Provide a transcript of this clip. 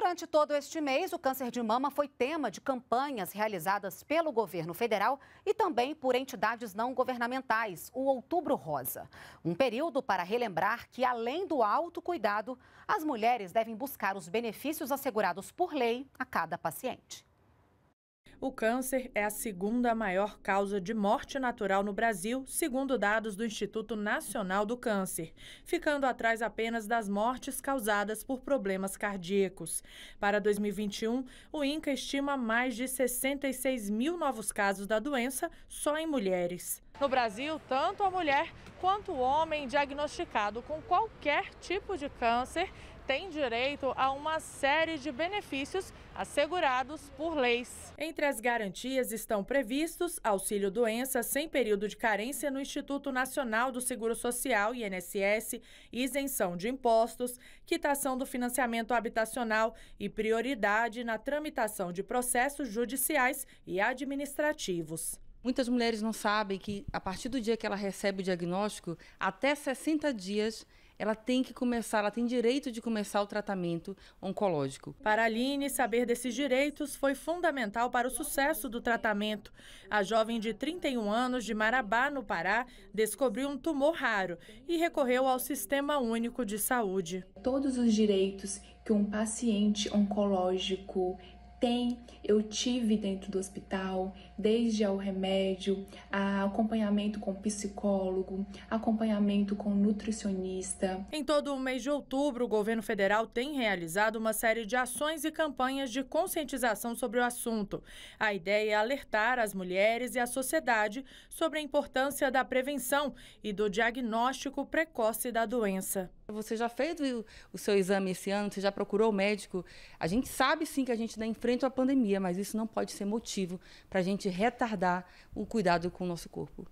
Durante todo este mês, o câncer de mama foi tema de campanhas realizadas pelo governo federal e também por entidades não governamentais, o Outubro Rosa. Um período para relembrar que, além do autocuidado, as mulheres devem buscar os benefícios assegurados por lei a cada paciente. O câncer é a segunda maior causa de morte natural no Brasil, segundo dados do Instituto Nacional do Câncer, ficando atrás apenas das mortes causadas por problemas cardíacos. Para 2021, o INCA estima mais de 66 mil novos casos da doença só em mulheres. No Brasil, tanto a mulher quanto o homem diagnosticado com qualquer tipo de câncer tem direito a uma série de benefícios assegurados por leis. Entre as garantias estão previstos auxílio doença sem período de carência no Instituto Nacional do Seguro Social, INSS, isenção de impostos, quitação do financiamento habitacional e prioridade na tramitação de processos judiciais e administrativos. Muitas mulheres não sabem que a partir do dia que ela recebe o diagnóstico, até 60 dias ela tem que começar, ela tem direito de começar o tratamento oncológico. Para a Aline, saber desses direitos foi fundamental para o sucesso do tratamento. A jovem de 31 anos, de Marabá, no Pará, descobriu um tumor raro e recorreu ao Sistema Único de Saúde. Todos os direitos que um paciente oncológico tem, eu tive dentro do hospital, desde ao remédio, a acompanhamento com psicólogo, acompanhamento com nutricionista. Em todo o mês de outubro, o governo federal tem realizado uma série de ações e campanhas de conscientização sobre o assunto. A ideia é alertar as mulheres e a sociedade sobre a importância da prevenção e do diagnóstico precoce da doença. Você já fez o, seu exame esse ano? Você já procurou o médico? A gente sabe sim que a gente ainda enfrenta a pandemia, mas isso não pode ser motivo para a gente retardar o cuidado com o nosso corpo.